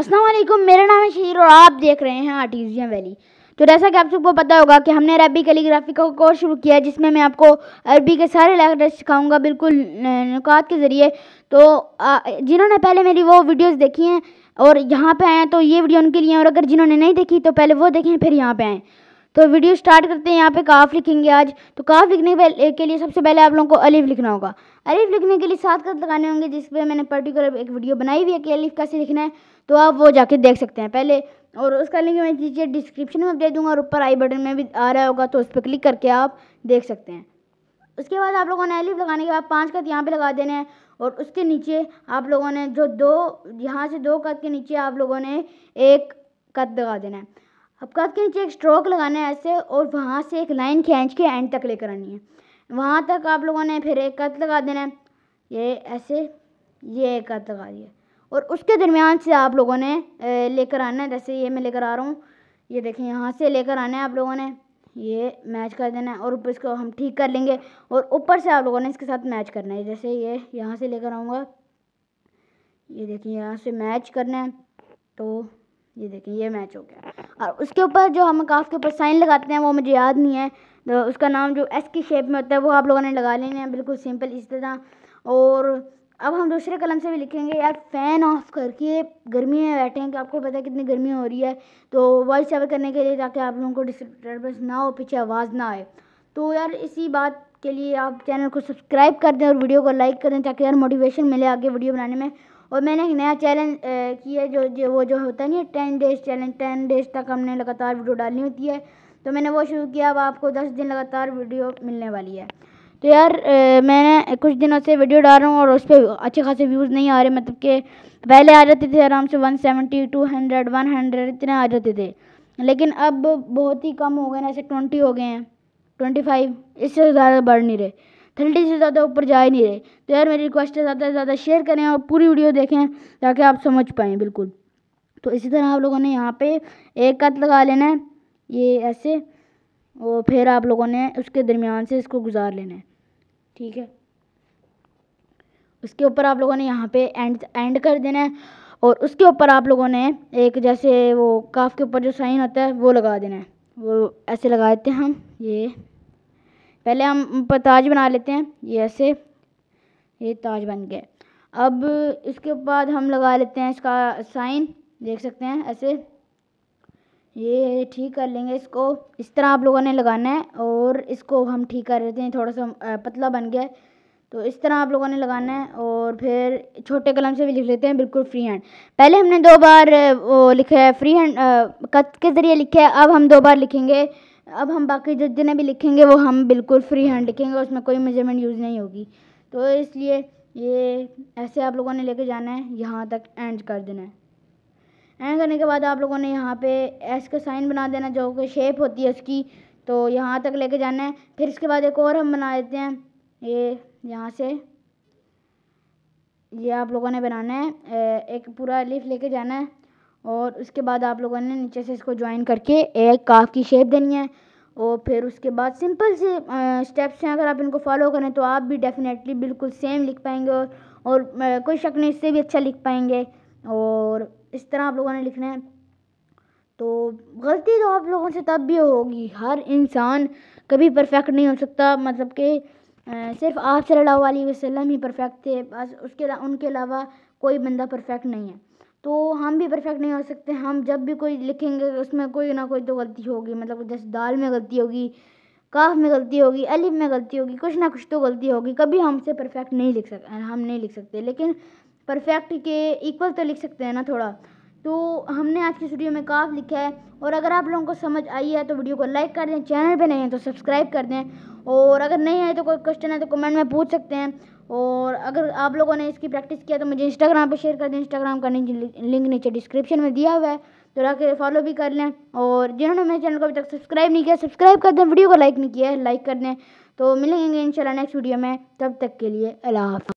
असलम मेरा नाम है शहीर और आप देख रहे हैं आर्टिजिया वैली तो जैसा कि आप सबको पता होगा कि हमने अरबी कैलीग्राफी का कोर्स शुरू किया है जिसमें मैं आपको अरबी के सारे लेटर्स सिखाऊंगा बिल्कुल नुकात के ज़रिए तो जिन्होंने पहले मेरी वो वीडियोस देखी हैं और यहाँ पे आए तो ये वीडियो उनके लिए और अगर जिन्होंने नहीं देखी तो पहले वो देखें फिर यहाँ पर आएँ तो वीडियो स्टार्ट करते हैं यहाँ पे काफ लिखेंगे आज तो काफ लिखने के लिए सबसे पहले आप लोगों को अलिफ लिखना होगा अलिफ लिखने के लिए सात कद लगाने होंगे जिस पर मैंने पर्टिकुलर एक वीडियो बनाई हुई है कि अलिफ कैसे लिखना है तो आप वो जाके देख सकते हैं पहले और उसका लिंक मैं नीचे डिस्क्रिप्शन में दे दूँगा और ऊपर आई बटन में भी आ रहा होगा तो उस पर क्लिक करके आप देख सकते हैं उसके बाद आप लोगों ने अलिफ लगाने के बाद पाँच कद यहाँ पर लगा देने हैं और उसके नीचे आप लोगों ने जो दो यहाँ से दो कद के नीचे आप लोगों ने एक कद लगा देना है अब कद के नीचे एक स्ट्रोक लगाना है ऐसे और वहाँ से एक लाइन खींच के एंड तक लेकर आनी है वहाँ तक आप लोगों ने फिर एक कत लगा देना है ये ऐसे ये एक कत लगा दिया और उसके दरमियान से आप लोगों ने लेकर आना है जैसे ये मैं लेकर आ रहा हूँ ये देखें यहाँ से लेकर आना है आप लोगों ने ये मैच कर देना है और ऊपर इसको हम ठीक कर लेंगे और ऊपर से आप लोगों ने इसके साथ मैच करना है जैसे ये यहाँ से लेकर आऊँगा ये देखिए यहाँ से मैच करना है तो ये देखिए ये मैच हो गया और उसके ऊपर जो हम काफ के ऊपर साइन लगाते हैं वो मुझे याद नहीं है तो उसका नाम जो एस की शेप में होता है वो आप लोगों ने लगा लेने हैं बिल्कुल सिंपल इस तरह और अब हम दूसरे कलम से भी लिखेंगे यार फ़ैन ऑफ करके गर्मी में बैठे हैं कि आपको पता है कितनी गर्मी हो रही है तो वॉइस ओवर करने के लिए ताकि आप लोगों को डिस्टर्बेंस ना हो पीछे आवाज़ ना आए तो यार इसी बात के लिए आप चैनल को सब्सक्राइब कर दें और वीडियो को लाइक कर दें ताकि यार मोटिवेशन मिले आगे वीडियो बनाने में और मैंने एक नया चैलेंज किया जो, जो वो जो होता नहीं है ten days challenge ten days तक हमने लगातार वीडियो डालनी होती है तो मैंने वो शुरू किया अब आपको दस दिन लगातार वीडियो मिलने वाली है तो यार ए, मैंने कुछ दिनों से वीडियो डाल रहा हूँ और उस पर अच्छे खासे व्यूज़ नहीं आ रहे मतलब कि पहले आ जाते थे आराम से one seventy two hundred one hundred इतने आ जाते थे लेकिन अब बहुत ही कम हो गए ना ऐसे ट्वेंटी हो गए हैं ट्वेंटी फाइव इससे ज़्यादा बढ़ नहीं रहे थर्टी से ज़्यादा ऊपर जा ही नहीं रहे तो यार मेरी रिक्वेस्ट है ज़्यादा से ज़्यादा शेयर करें और पूरी वीडियो देखें ताकि आप समझ पाएँ बिल्कुल तो इसी तरह आप लोगों ने यहाँ पर एक कत लगा लेना है ये ऐसे और फिर आप लोगों ने उसके दरमियान से इसको गुजार लेना है ठीक है उसके ऊपर आप लोगों ने यहाँ पे एंड एंड कर देना है और उसके ऊपर आप लोगों ने एक जैसे वो काफ के ऊपर जो साइन होता है वो लगा देना है वो ऐसे लगा देते हैं हम ये पहले हम ताज बना लेते हैं ये ऐसे ये ताज बन गया अब इसके बाद हम लगा लेते हैं इसका साइन देख सकते हैं ऐसे ये ठीक कर लेंगे इसको इस तरह आप लोगों ने लगाना है और इसको हम ठीक कर लेते हैं थोड़ा सा पतला बन गया तो इस तरह आप लोगों ने लगाना है और फिर छोटे कलम से भी लिख लेते हैं बिल्कुल फ्री हैंड पहले हमने दो बार वो लिखा है फ्री हैंड कत के ज़रिए लिखा है अब हम दो बार लिखेंगे अब हम बाकी जितने भी लिखेंगे वो हम बिल्कुल फ्री हैंड लिखेंगे उसमें कोई मेजरमेंट यूज़ नहीं होगी तो इसलिए ये ऐसे आप लोगों ने लेके जाना है यहाँ तक एंड कर देना है एंड करने के बाद आप लोगों ने यहाँ पे एस का साइन बना देना जो कि शेप होती है उसकी तो यहाँ तक लेके जाना है फिर इसके बाद एक और हम बना देते हैं ये यहाँ से ये आप लोगों ने बनाना है एक पूरा लिफ लेके जाना है और उसके बाद आप लोगों ने नीचे से इसको ज्वाइन करके एक काफ की शेप देनी है और फिर उसके बाद सिंपल से स्टेप्स हैं अगर आप इनको फॉलो करें तो आप भी डेफिनेटली बिल्कुल सेम लिख पाएंगे और, और कोई शक नहीं इससे भी अच्छा लिख पाएंगे और इस तरह आप लोगों ने लिखना है तो गलती तो आप लोगों से तब भी होगी हर इंसान कभी परफेक्ट नहीं हो सकता मतलब कि सिर्फ आप सल्लल्लाहु अलैहि वसल्लम ही परफेक्ट थे बस उसके उनके अलावा कोई बंदा परफेक्ट नहीं है तो हम भी परफेक्ट नहीं हो सकते हम जब भी कोई लिखेंगे उसमें कोई ना कोई तो गलती होगी मतलब जैसे दाल में गलती होगी काफ में गलती होगी अलिफ में गलती होगी कुछ ना कुछ तो गलती होगी कभी हमसे परफेक्ट नहीं लिख सक हम नहीं लिख सकते लेकिन परफेक्ट के इक्वल तो लिख सकते हैं ना थोड़ा तो हमने आज की वीडियो में काफ लिखा है और अगर आप लोगों को समझ आई है तो वीडियो को लाइक कर दें चैनल पे नहीं है तो सब्सक्राइब कर दें और अगर नहीं तो है तो कोई क्वेश्चन है तो कमेंट में पूछ सकते हैं और अगर आप लोगों ने इसकी प्रैक्टिस किया तो मुझे इंस्टाग्राम पे शेयर कर दें इंस्टाग्राम का लिंक नीचे डिस्क्रिप्शन में दिया हुआ है तो रख फॉलो भी कर लें और जिन्होंने मेरे चैनल को अभी तक सब्सक्राइब नहीं किया सब्सक्राइब कर दें वीडियो को लाइक नहीं किया लाइक कर दें तो मिलेंगे इंशाल्लाह नेक्स्ट वीडियो में तब तक के लिए अल्लाह